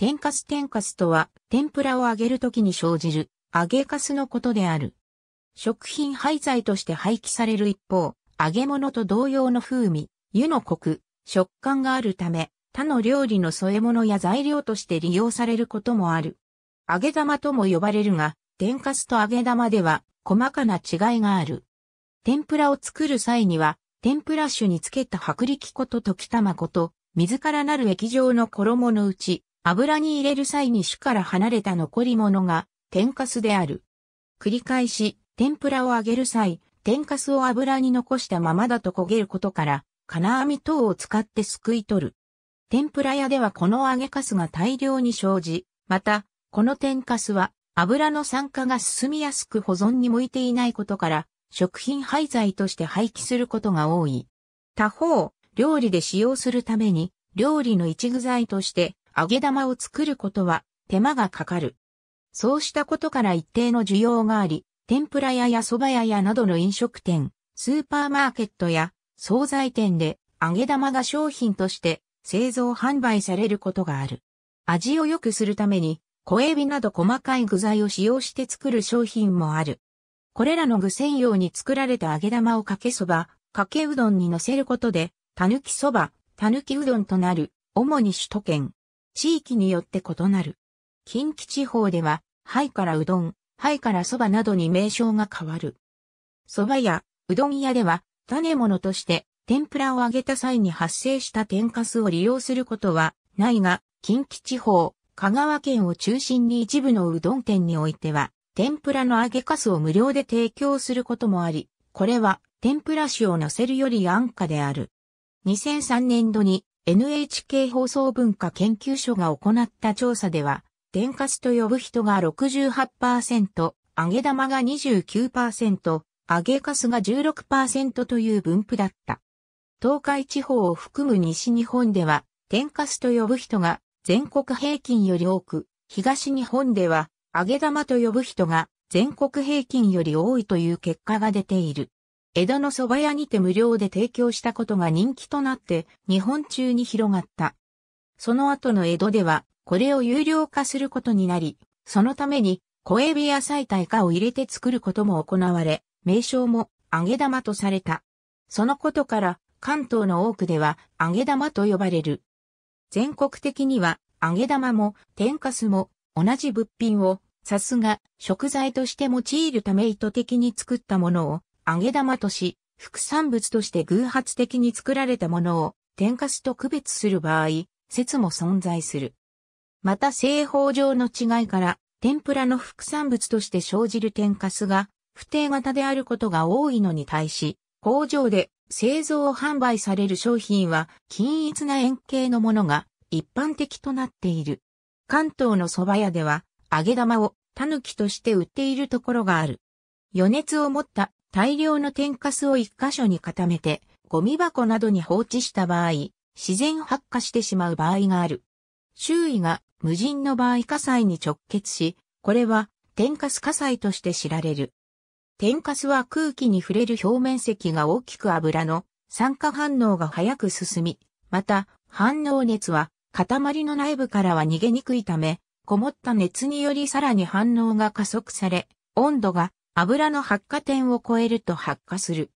天かす天かすとは、天ぷらを揚げるときに生じる、揚げかすのことである。食品廃材として廃棄される一方、揚げ物と同様の風味、湯のコク、食感があるため、他の料理の添え物や材料として利用されることもある。揚げ玉とも呼ばれるが、天かすと揚げ玉では細かな違いがある。天ぷらを作る際には、天ぷら酒につけた薄力粉と溶き卵と、水からなる液状の衣のうち、油に入れる際に種から離れた残り物が天かすである。繰り返し、天ぷらを揚げる際、天かすを油に残したままだと焦げることから、金網等を使ってすくい取る。天ぷら屋ではこの揚げかすが大量に生じ、また、この天かすは油の酸化が進みやすく保存に向いていないことから、食品廃材として廃棄することが多い。他方、料理で使用するために、料理の一具材として揚げ玉を作ることは手間がかかる。そうしたことから一定の需要があり、天ぷら屋や蕎麦屋やなどの飲食店、スーパーマーケットや惣菜店で揚げ玉が商品として製造販売されることがある。味を良くするために小エビなど細かい具材を使用して作る商品もある。これらの具専用に作られた揚げ玉をかけそば、かけうどんに乗せることで、たぬきそば、たぬきうどんとなる、主に首都圏、地域によって異なる。近畿地方では、灰からうどん、灰から蕎麦などに名称が変わる。蕎麦屋、うどん屋では、種物として、天ぷらを揚げた際に発生した天かすを利用することはないが、近畿地方、香川県を中心に一部のうどん店においては、天ぷらの揚げかすを無料で提供することもあり、これは天ぷら酒を乗せるより安価である。2003年度に NHK 放送文化研究所が行った調査では、電化スと呼ぶ人が68%、揚げ玉が29%、揚げかすが16%という分布だった。東海地方を含む西日本では、天かすと呼ぶ人が全国平均より多く、東日本では、揚げ玉と呼ぶ人が全国平均より多いという結果が出ている。江戸の蕎麦屋にて無料で提供したことが人気となって日本中に広がった。その後の江戸ではこれを有料化することになり、そのために小エビや菜大化を入れて作ることも行われ、名称も揚げ玉とされた。そのことから関東の多くでは揚げ玉と呼ばれる。全国的には揚げ玉も天かすも同じ物品をさすが食材として用いるため意図的に作ったものを揚げ玉とし、副産物として偶発的に作られたものを天かすと区別する場合、説も存在する。また製法上の違いから、天ぷらの副産物として生じる天かすが、不定型であることが多いのに対し、工場で製造販売される商品は均一な円形のものが一般的となっている。関東の蕎麦屋では揚げ玉をキとして売っているところがある。余熱を持った大量の天かすを一箇所に固めて、ゴミ箱などに放置した場合、自然発火してしまう場合がある。周囲が無人の場合火災に直結し、これは天かす火災として知られる。天かすは空気に触れる表面積が大きく油の酸化反応が早く進み、また反応熱は塊の内部からは逃げにくいため、こもった熱によりさらに反応が加速され、温度が油の発火点を超えると発火する。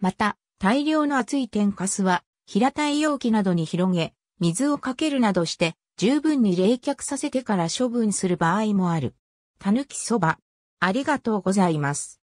また、大量の熱い天かすは、平たい容器などに広げ、水をかけるなどして、十分に冷却させてから処分する場合もある。たぬきそば。ありがとうございます。